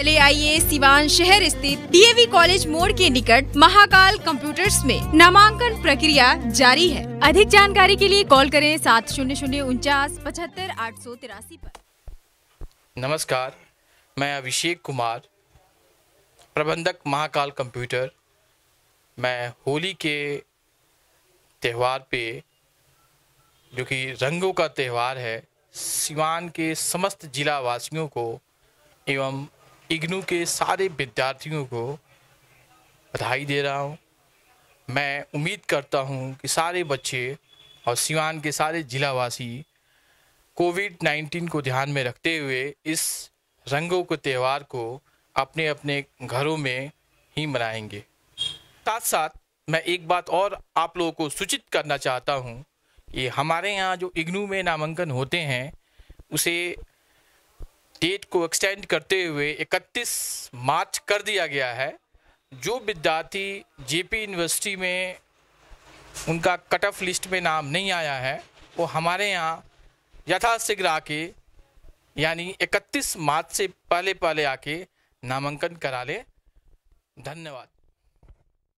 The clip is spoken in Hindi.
चले आइए सिवान शहर स्थित डीएवी कॉलेज मोड़ के निकट महाकाल कंप्यूटर्स में नामांकन प्रक्रिया जारी है अधिक जानकारी के लिए कॉल करें सात शून्य शून्य उनचास पचहत्तर आठ सौ तिरासी नमस्कार मैं अभिषेक कुमार प्रबंधक महाकाल कंप्यूटर मैं होली के त्यौहार पे जो कि रंगों का त्यौहार है सिवान के समस्त जिला वासियों को एवं इग्नू के सारे विद्यार्थियों को बधाई दे रहा हूँ मैं उम्मीद करता हूँ कि सारे बच्चे और सिवान के सारे जिलावासी कोविड नाइन्टीन को ध्यान में रखते हुए इस रंगों के त्यौहार को अपने अपने घरों में ही मनाएंगे साथ साथ मैं एक बात और आप लोगों को सूचित करना चाहता हूँ कि हमारे यहाँ जो इग्नू में नामांकन होते हैं उसे डेट को एक्सटेंड करते हुए 31 मार्च कर दिया गया है जो विद्यार्थी जेपी यूनिवर्सिटी में उनका कट ऑफ लिस्ट में नाम नहीं आया है वो हमारे यहाँ यथाशीघ्र आके यानी 31 मार्च से पहले पहले आके नामांकन करा ले धन्यवाद